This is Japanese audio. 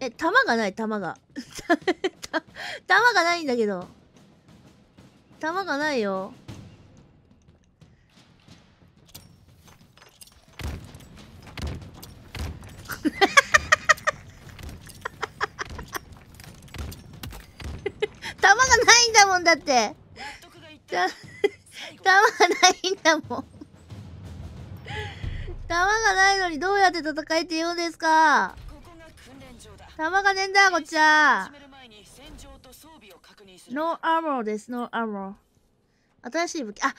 え、弾がない、弾が。弾 がないんだけど。弾がないよ。弾 がないんだもんだって。弾 がないんだもん。弾がないのにどうやって戦えって言うんですか弾がねえんだこっちはノーアーモーですノーアーモー新しい武器あ